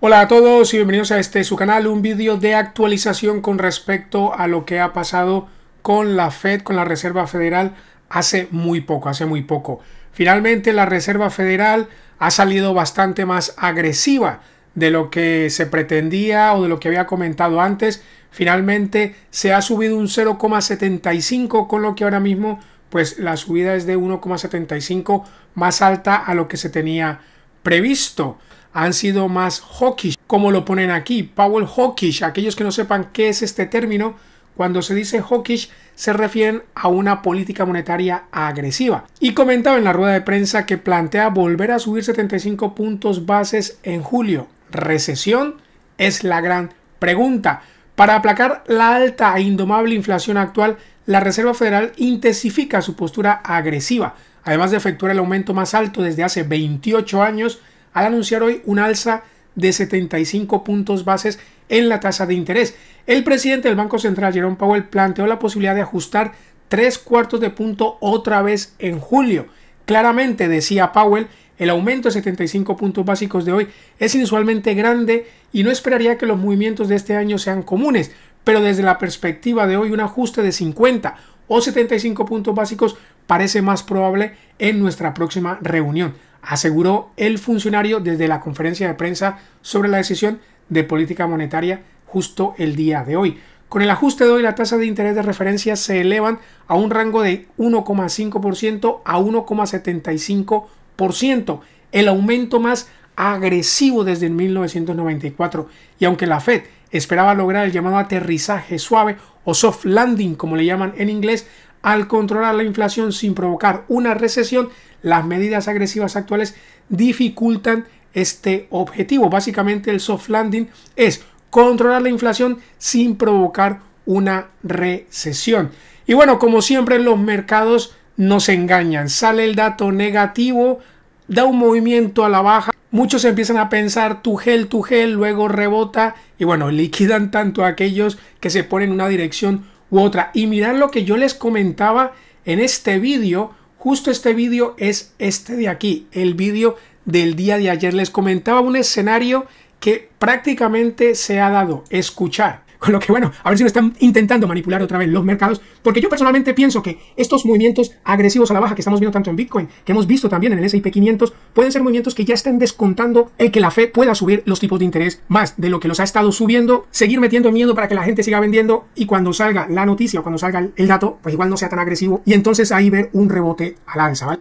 Hola a todos y bienvenidos a este su canal, un vídeo de actualización con respecto a lo que ha pasado con la Fed, con la Reserva Federal hace muy poco, hace muy poco. Finalmente la Reserva Federal ha salido bastante más agresiva de lo que se pretendía o de lo que había comentado antes. Finalmente se ha subido un 0,75 con lo que ahora mismo pues la subida es de 1,75 más alta a lo que se tenía previsto han sido más hawkish, como lo ponen aquí, Powell hawkish. Aquellos que no sepan qué es este término, cuando se dice hawkish se refieren a una política monetaria agresiva. Y comentaba en la rueda de prensa que plantea volver a subir 75 puntos bases en julio. ¿Recesión? Es la gran pregunta. Para aplacar la alta e indomable inflación actual, la Reserva Federal intensifica su postura agresiva además de efectuar el aumento más alto desde hace 28 años, al anunciar hoy un alza de 75 puntos bases en la tasa de interés. El presidente del Banco Central, Jerome Powell, planteó la posibilidad de ajustar tres cuartos de punto otra vez en julio. Claramente, decía Powell, el aumento de 75 puntos básicos de hoy es inusualmente grande y no esperaría que los movimientos de este año sean comunes, pero desde la perspectiva de hoy un ajuste de 50 o 75 puntos básicos parece más probable en nuestra próxima reunión, aseguró el funcionario desde la conferencia de prensa sobre la decisión de política monetaria justo el día de hoy. Con el ajuste de hoy, la tasa de interés de referencia se elevan a un rango de 1,5% a 1,75%, el aumento más agresivo desde 1994. Y aunque la Fed esperaba lograr el llamado aterrizaje suave o soft landing, como le llaman en inglés, al controlar la inflación sin provocar una recesión, las medidas agresivas actuales dificultan este objetivo. Básicamente el soft landing es controlar la inflación sin provocar una recesión. Y bueno, como siempre los mercados nos engañan. Sale el dato negativo, da un movimiento a la baja. Muchos empiezan a pensar tu gel, tu gel, luego rebota y bueno, liquidan tanto a aquellos que se ponen en una dirección otra. Y mirar lo que yo les comentaba en este vídeo, justo este vídeo es este de aquí, el vídeo del día de ayer. Les comentaba un escenario que prácticamente se ha dado, escuchar con lo que, bueno, a ver si no están intentando manipular otra vez los mercados, porque yo personalmente pienso que estos movimientos agresivos a la baja que estamos viendo tanto en Bitcoin, que hemos visto también en el S&P 500, pueden ser movimientos que ya estén descontando el que la fe pueda subir los tipos de interés más de lo que los ha estado subiendo, seguir metiendo miedo para que la gente siga vendiendo y cuando salga la noticia o cuando salga el dato, pues igual no sea tan agresivo y entonces ahí ver un rebote al alza, ¿vale?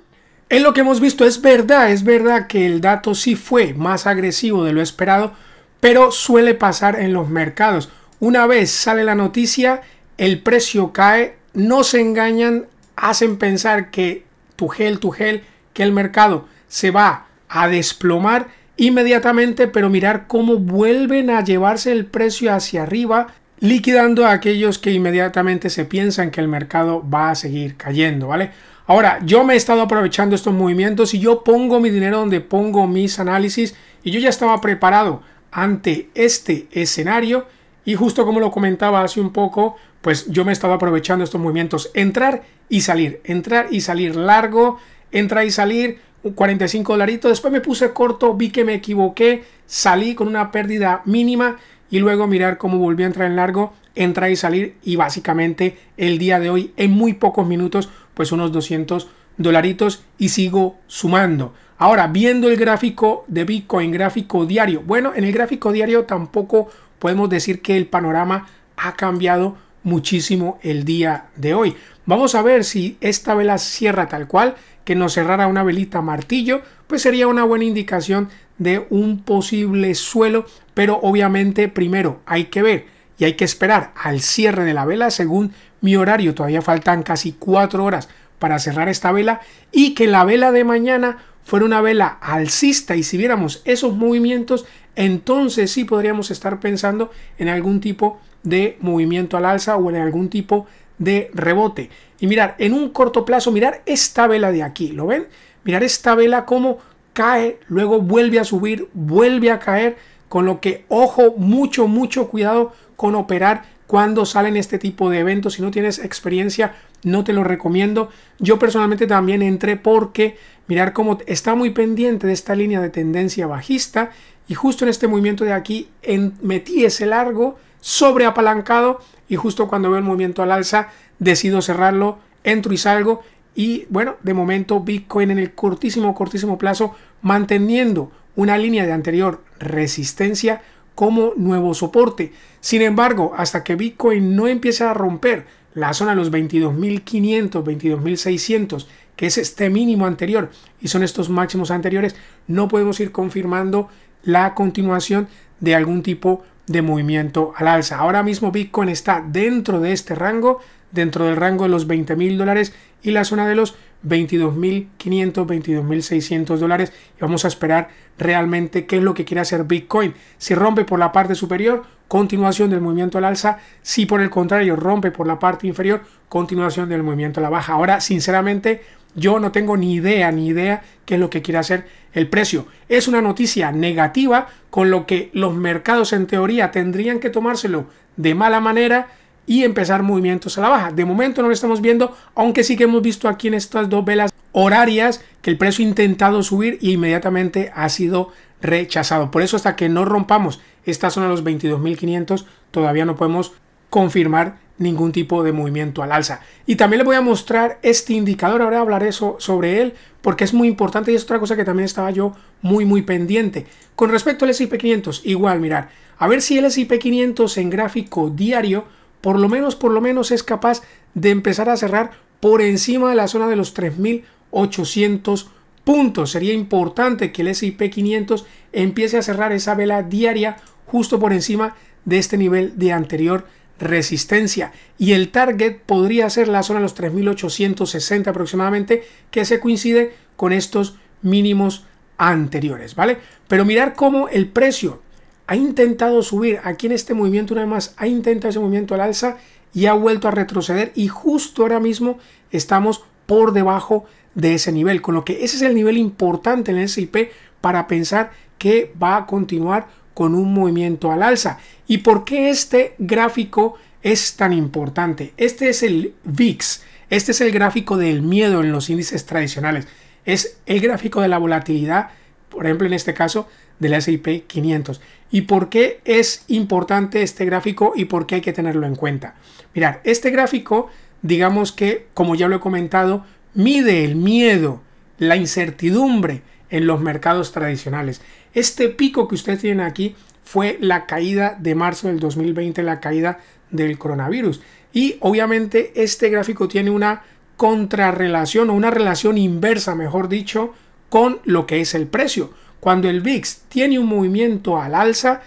En lo que hemos visto es verdad, es verdad que el dato sí fue más agresivo de lo esperado, pero suele pasar en los mercados. Una vez sale la noticia, el precio cae, no se engañan, hacen pensar que tu gel, tu gel, que el mercado se va a desplomar inmediatamente, pero mirar cómo vuelven a llevarse el precio hacia arriba, liquidando a aquellos que inmediatamente se piensan que el mercado va a seguir cayendo, ¿vale? Ahora, yo me he estado aprovechando estos movimientos y yo pongo mi dinero donde pongo mis análisis y yo ya estaba preparado ante este escenario y justo como lo comentaba hace un poco, pues yo me estaba aprovechando estos movimientos. Entrar y salir, entrar y salir largo, entrar y salir, 45 dolaritos. Después me puse corto, vi que me equivoqué, salí con una pérdida mínima y luego mirar cómo volví a entrar en largo, entrar y salir. Y básicamente el día de hoy, en muy pocos minutos, pues unos 200 dolaritos y sigo sumando. Ahora, viendo el gráfico de Bitcoin, gráfico diario. Bueno, en el gráfico diario tampoco podemos decir que el panorama ha cambiado muchísimo el día de hoy. Vamos a ver si esta vela cierra tal cual, que nos cerrara una velita martillo, pues sería una buena indicación de un posible suelo, pero obviamente primero hay que ver y hay que esperar al cierre de la vela según mi horario, todavía faltan casi cuatro horas para cerrar esta vela y que la vela de mañana fuera una vela alcista y si viéramos esos movimientos entonces sí podríamos estar pensando en algún tipo de movimiento al alza o en algún tipo de rebote. Y mirar, en un corto plazo, mirar esta vela de aquí, ¿lo ven? Mirar esta vela como cae, luego vuelve a subir, vuelve a caer, con lo que ojo, mucho, mucho cuidado con operar cuando salen este tipo de eventos. Si no tienes experiencia, no te lo recomiendo. Yo personalmente también entré porque Mirar cómo está muy pendiente de esta línea de tendencia bajista y justo en este movimiento de aquí en, metí ese largo sobre apalancado y justo cuando veo el movimiento al alza decido cerrarlo, entro y salgo y bueno, de momento Bitcoin en el cortísimo, cortísimo plazo manteniendo una línea de anterior resistencia como nuevo soporte. Sin embargo, hasta que Bitcoin no empiece a romper la zona de los 22.500, 22.600 que es este mínimo anterior y son estos máximos anteriores, no podemos ir confirmando la continuación de algún tipo de movimiento al alza. Ahora mismo Bitcoin está dentro de este rango, dentro del rango de los 20 mil dólares y la zona de los 22.500, 22.600 dólares y vamos a esperar realmente qué es lo que quiere hacer Bitcoin. Si rompe por la parte superior, continuación del movimiento al alza. Si por el contrario rompe por la parte inferior, continuación del movimiento a la baja. Ahora, sinceramente, yo no tengo ni idea, ni idea qué es lo que quiere hacer el precio. Es una noticia negativa con lo que los mercados en teoría tendrían que tomárselo de mala manera y empezar movimientos a la baja. De momento no lo estamos viendo, aunque sí que hemos visto aquí en estas dos velas horarias que el precio ha intentado subir e inmediatamente ha sido rechazado. Por eso hasta que no rompamos esta zona de los 22.500 todavía no podemos confirmar ningún tipo de movimiento al alza. Y también les voy a mostrar este indicador, ahora hablaré eso sobre él porque es muy importante y es otra cosa que también estaba yo muy muy pendiente. Con respecto al S&P 500, igual mirar, a ver si el S&P 500 en gráfico diario por lo menos por lo menos es capaz de empezar a cerrar por encima de la zona de los 3800 puntos. Sería importante que el S&P 500 empiece a cerrar esa vela diaria justo por encima de este nivel de anterior resistencia y el target podría ser la zona de los 3860 aproximadamente que se coincide con estos mínimos anteriores, ¿vale? Pero mirar cómo el precio ha intentado subir aquí en este movimiento una vez más, ha intentado ese movimiento al alza y ha vuelto a retroceder y justo ahora mismo estamos por debajo de ese nivel, con lo que ese es el nivel importante en el SIP para pensar que va a continuar con un movimiento al alza. ¿Y por qué este gráfico es tan importante? Este es el VIX, este es el gráfico del miedo en los índices tradicionales, es el gráfico de la volatilidad, por ejemplo en este caso del S&P 500. ¿Y por qué es importante este gráfico y por qué hay que tenerlo en cuenta? Mirar, este gráfico, digamos que, como ya lo he comentado, mide el miedo, la incertidumbre, en los mercados tradicionales. Este pico que ustedes tienen aquí fue la caída de marzo del 2020, la caída del coronavirus. Y obviamente este gráfico tiene una contrarrelación o una relación inversa, mejor dicho, con lo que es el precio. Cuando el VIX tiene un movimiento al alza,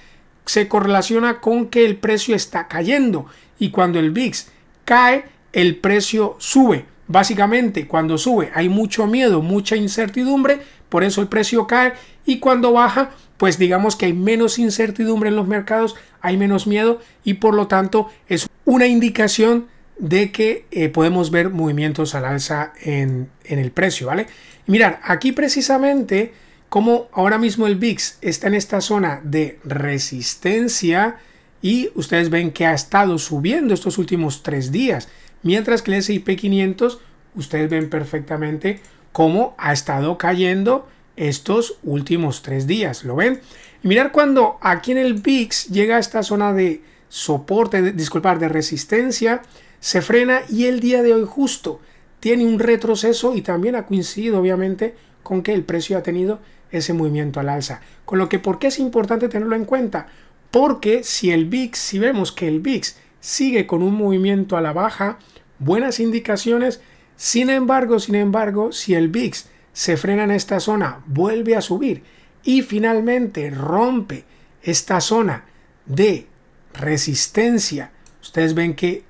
se correlaciona con que el precio está cayendo. Y cuando el VIX cae, el precio sube. Básicamente, cuando sube hay mucho miedo, mucha incertidumbre, por eso el precio cae y cuando baja, pues digamos que hay menos incertidumbre en los mercados, hay menos miedo y por lo tanto es una indicación de que eh, podemos ver movimientos al alza en, el precio, ¿vale? mirar, aquí precisamente como ahora mismo el VIX está en esta zona de resistencia y ustedes ven que ha estado subiendo estos últimos tres días, mientras que el S&P 500 ustedes ven perfectamente cómo ha estado cayendo estos últimos tres días. ¿Lo ven? mirar cuando aquí en el VIX llega a esta zona de soporte, disculpar, de resistencia, se frena y el día de hoy justo tiene un retroceso y también ha coincidido obviamente con que el precio ha tenido ese movimiento al alza. Con lo que, ¿por qué es importante tenerlo en cuenta? Porque si el VIX, si vemos que el VIX sigue con un movimiento a la baja, buenas indicaciones sin embargo, sin embargo, si el VIX se frena en esta zona, vuelve a subir y finalmente rompe esta zona de resistencia. Ustedes ven que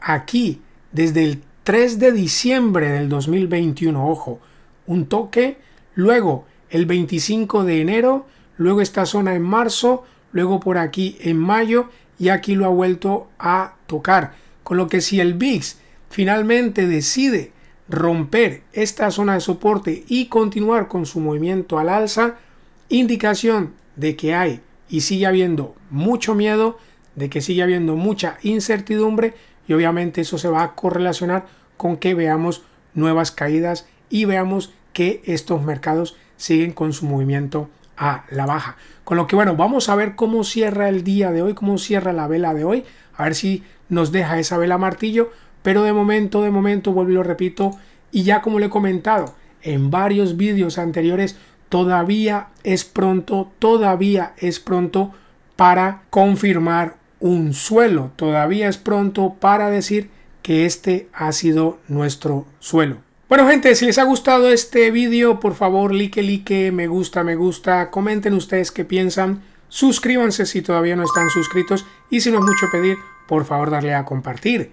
aquí, desde el 3 de diciembre del 2021, ojo, un toque, luego el 25 de enero, luego esta zona en marzo, luego por aquí en mayo y aquí lo ha vuelto a tocar. Con lo que si el VIX finalmente decide romper esta zona de soporte y continuar con su movimiento al alza, indicación de que hay y sigue habiendo mucho miedo, de que sigue habiendo mucha incertidumbre y obviamente eso se va a correlacionar con que veamos nuevas caídas y veamos que estos mercados siguen con su movimiento a la baja. Con lo que bueno, vamos a ver cómo cierra el día de hoy, cómo cierra la vela de hoy, a ver si nos deja esa vela martillo pero de momento, de momento, vuelvo y lo repito, y ya como lo he comentado en varios vídeos anteriores, todavía es pronto, todavía es pronto para confirmar un suelo, todavía es pronto para decir que este ha sido nuestro suelo. Bueno gente, si les ha gustado este vídeo, por favor, like, like, me gusta, me gusta, comenten ustedes qué piensan, suscríbanse si todavía no están suscritos y si no es mucho pedir, por favor darle a compartir.